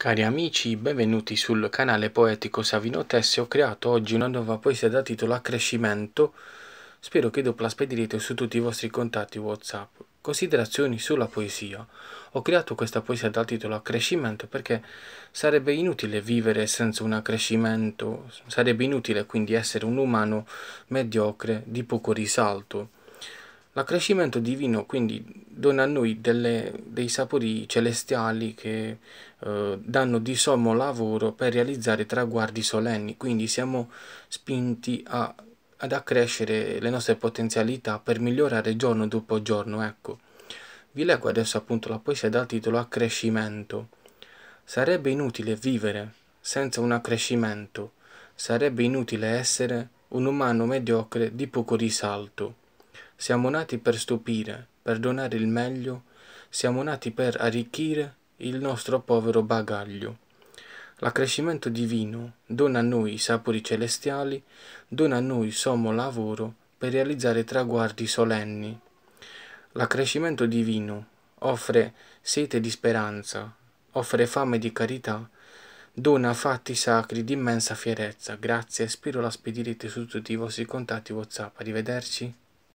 Cari amici, benvenuti sul canale poetico Savino Tesse. Ho creato oggi una nuova poesia da titolo Accrescimento. Spero che dopo la spedirete su tutti i vostri contatti WhatsApp. Considerazioni sulla poesia. Ho creato questa poesia dal titolo Accrescimento perché sarebbe inutile vivere senza un accrescimento, sarebbe inutile quindi essere un umano mediocre di poco risalto. L'accrescimento divino quindi dona a noi delle, dei sapori celestiali che eh, danno di sommo lavoro per realizzare traguardi solenni, quindi siamo spinti a, ad accrescere le nostre potenzialità per migliorare giorno dopo giorno. Ecco. Vi leggo adesso appunto la poesia dal titolo Accrescimento. Sarebbe inutile vivere senza un accrescimento, sarebbe inutile essere un umano mediocre di poco risalto. Siamo nati per stupire, per donare il meglio, siamo nati per arricchire il nostro povero bagaglio. L'accrescimento divino dona a noi i sapori celestiali, dona a noi sommo lavoro per realizzare traguardi solenni. L'accrescimento divino offre sete di speranza, offre fame di carità, dona fatti sacri di immensa fierezza. Grazie, spero la spedirete su tutti i vostri contatti WhatsApp. Arrivederci.